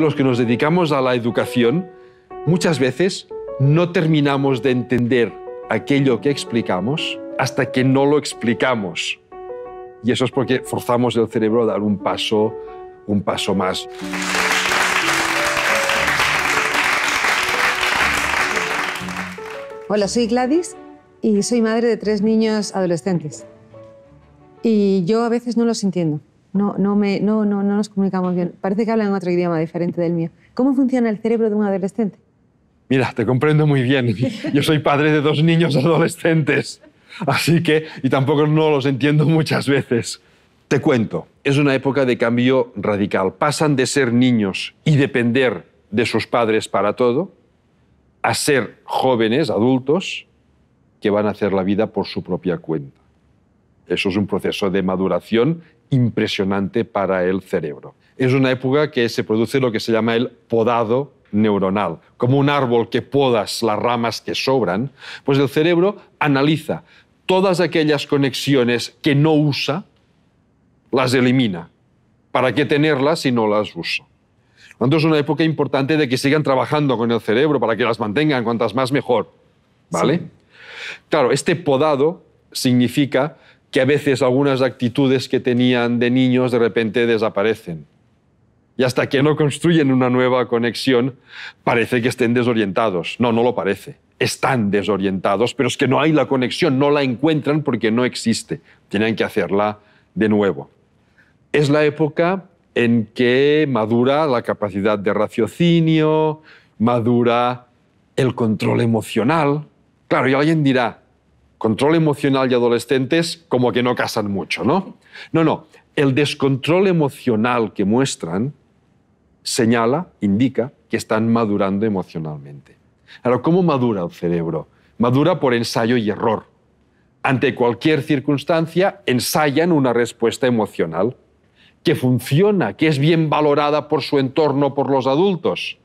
los que nos dedicamos a la educación, muchas veces no terminamos de entender aquello que explicamos hasta que no lo explicamos. Y eso es porque forzamos el cerebro a dar un paso, un paso más. Hola, soy Gladys y soy madre de tres niños adolescentes. Y yo a veces no los entiendo no, no, no, no, nos comunicamos bien. Parece que hablan otro idioma diferente del mío. ¿Cómo funciona el cerebro de un adolescente? Mira, te comprendo muy bien. Yo soy padre de dos niños adolescentes, así que, y tampoco no los entiendo muchas veces. Te cuento, es una época de cambio radical. Pasan de ser niños y depender de sus padres para todo a ser jóvenes, adultos, que van a hacer la vida por su propia cuenta. Eso es un proceso de maduración impresionante para el cerebro. Es una época que se produce lo que se llama el podado neuronal. Como un árbol que podas las ramas que sobran, pues el cerebro analiza todas aquellas conexiones que no usa, las elimina. ¿Para qué tenerlas si no las usa? Entonces es una época importante de que sigan trabajando con el cerebro para que las mantengan cuantas más mejor. ¿Vale? Claro, este podado significa que a veces algunas actitudes que tenían de niños de repente desaparecen. Y hasta que no construyen una nueva conexión, parece que estén desorientados. No, no lo parece. Están desorientados, pero es que no hay la conexión, no la encuentran porque no existe. Tienen que hacerla de nuevo. Es la época en que madura la capacidad de raciocinio, madura el control emocional. Claro, y alguien dirá, control emocional y adolescentes como que no casan mucho, ¿no? No, no, el descontrol emocional que muestran señala, indica que están madurando emocionalmente. Ahora, ¿cómo madura el cerebro? Madura por ensayo y error. Ante cualquier circunstancia, ensayan una respuesta emocional que funciona, que es bien valorada por su entorno, por los adultos.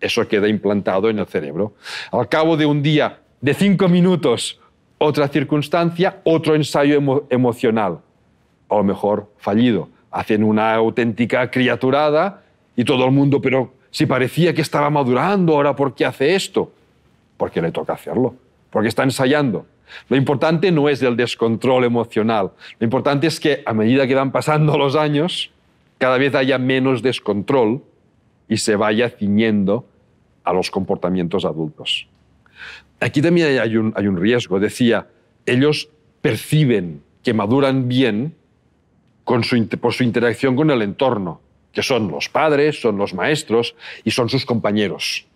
Eso queda implantado en el cerebro. Al cabo de un día de cinco minutos otra circunstancia, otro ensayo emocional. A lo mejor, fallido. Hacen una auténtica criaturada y todo el mundo, pero si parecía que estaba madurando, ahora ¿por qué hace esto? Porque le toca hacerlo, porque está ensayando. Lo importante no es el descontrol emocional, lo importante es que a medida que van pasando los años, cada vez haya menos descontrol y se vaya ciñendo a los comportamientos adultos. Aquí también hay un, riesgo. Decía, ellos perciben que maduran bien por su interacción con el entorno, que son los padres, son los maestros y son sus compañeros.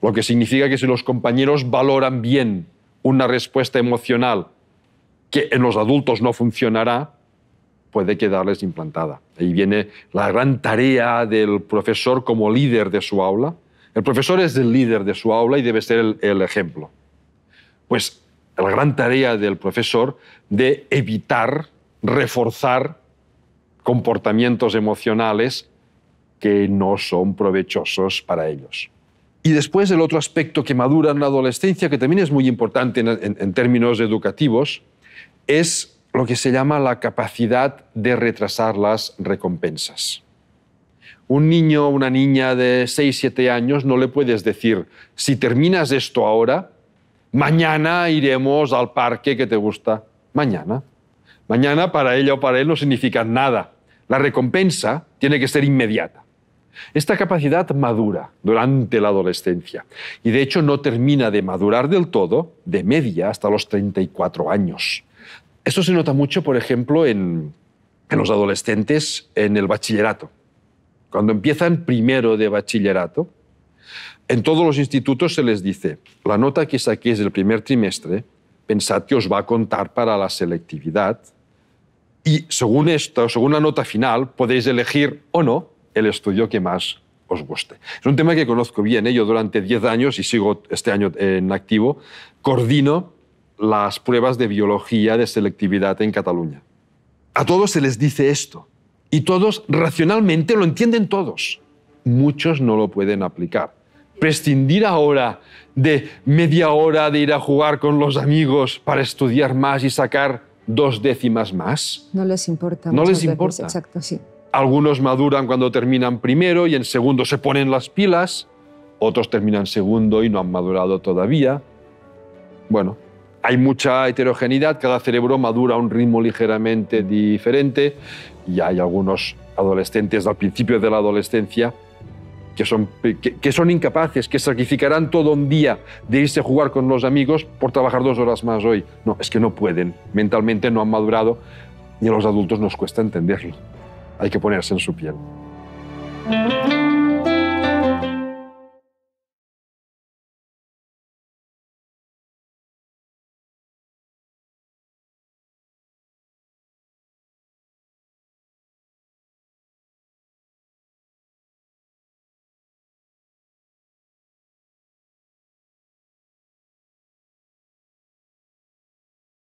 Lo que significa que si los compañeros valoran bien una respuesta emocional que en los adultos no funcionará, puede quedarles implantada. Ahí viene la gran tarea del profesor como líder de su aula, el profesor es el líder de su aula y debe ser el, ejemplo. Pues la gran tarea del profesor de evitar, reforzar comportamientos emocionales que no son provechosos para ellos. Y después el otro aspecto que madura en la adolescencia, que también es muy importante en términos educativos, es lo que se llama la capacidad de retrasar las recompensas un niño o una niña de 6, 7 años no le puedes decir, si terminas esto ahora, mañana iremos al parque que te gusta. Mañana. Mañana para ella o para él no significa nada. La recompensa tiene que ser inmediata. Esta capacidad madura durante la adolescencia y de hecho no termina de madurar del todo de media hasta los 34 años. Esto se nota mucho, por ejemplo, en los adolescentes en el bachillerato. Cuando empiezan primero de bachillerato, en todos los institutos se les dice, la nota que saquéis del primer trimestre, pensad que os va a contar para la selectividad y según esto, según la nota final, podéis elegir o no el estudio que más os guste. Es un tema que conozco bien. ¿eh? Yo durante 10 años, y sigo este año en activo, coordino las pruebas de biología de selectividad en Cataluña. A todos se les dice esto y todos racionalmente lo entienden todos. Muchos no lo pueden aplicar. Prescindir ahora de media hora de ir a jugar con los amigos para estudiar más y sacar dos décimas más. No les importa. No les importa. exacto, sí. Algunos maduran cuando terminan primero y en segundo se ponen las pilas. Otros terminan segundo y no han madurado todavía. Bueno, hay mucha heterogeneidad, cada cerebro madura a un ritmo ligeramente diferente y hay algunos adolescentes al principio de la adolescencia que son, que, son incapaces, que sacrificarán todo un día de irse a jugar con los amigos por trabajar dos horas más hoy. No, es que no pueden, mentalmente no han madurado y a los adultos nos cuesta entenderlo. Hay que ponerse en su piel.